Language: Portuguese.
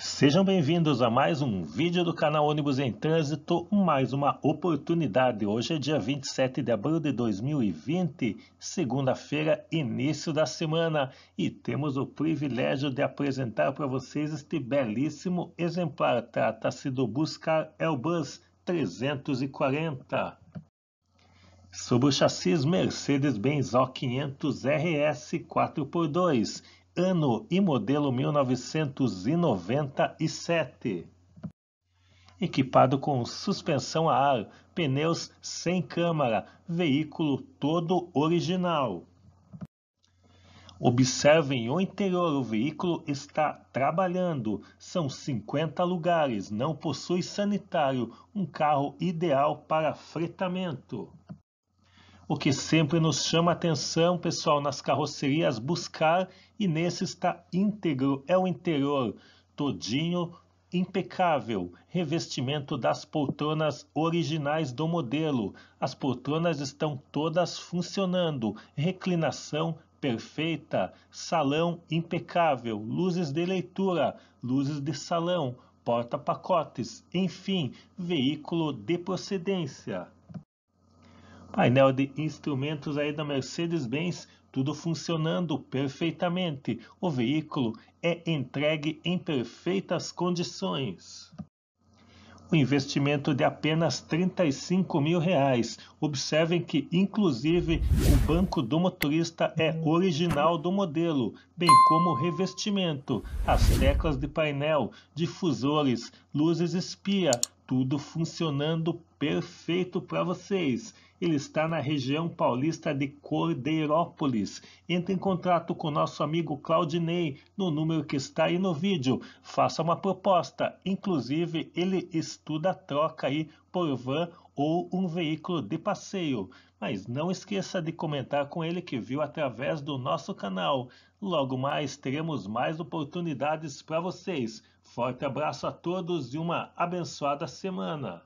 Sejam bem-vindos a mais um vídeo do canal Ônibus em Trânsito, mais uma oportunidade. Hoje é dia 27 de abril de 2020, segunda-feira, início da semana, e temos o privilégio de apresentar para vocês este belíssimo exemplar. Trata-se do Buscar Elbus 340 sobre o chassis Mercedes-Benz O500 RS 4x2, ano e modelo 1997. Equipado com suspensão a ar, pneus sem câmara, veículo todo original. Observem o interior, o veículo está trabalhando. São 50 lugares, não possui sanitário, um carro ideal para fretamento. O que sempre nos chama atenção, pessoal, nas carrocerias buscar e nesse está íntegro, é o interior todinho impecável, revestimento das poltronas originais do modelo. As poltronas estão todas funcionando, reclinação perfeita, salão impecável, luzes de leitura, luzes de salão, porta-pacotes, enfim, veículo de procedência. Painel de instrumentos aí da Mercedes-Benz, tudo funcionando perfeitamente. O veículo é entregue em perfeitas condições. O investimento de apenas 35 mil reais. Observem que, inclusive, o banco do motorista é original do modelo, bem como o revestimento, as teclas de painel, difusores, luzes espia, tudo funcionando perfeito para vocês. Ele está na região paulista de Cordeirópolis. Entre em contato com nosso amigo Claudinei no número que está aí no vídeo. Faça uma proposta. Inclusive, ele estuda a troca aí por van ou um veículo de passeio. Mas não esqueça de comentar com ele que viu através do nosso canal. Logo mais teremos mais oportunidades para vocês. Forte abraço a todos e uma abençoada semana!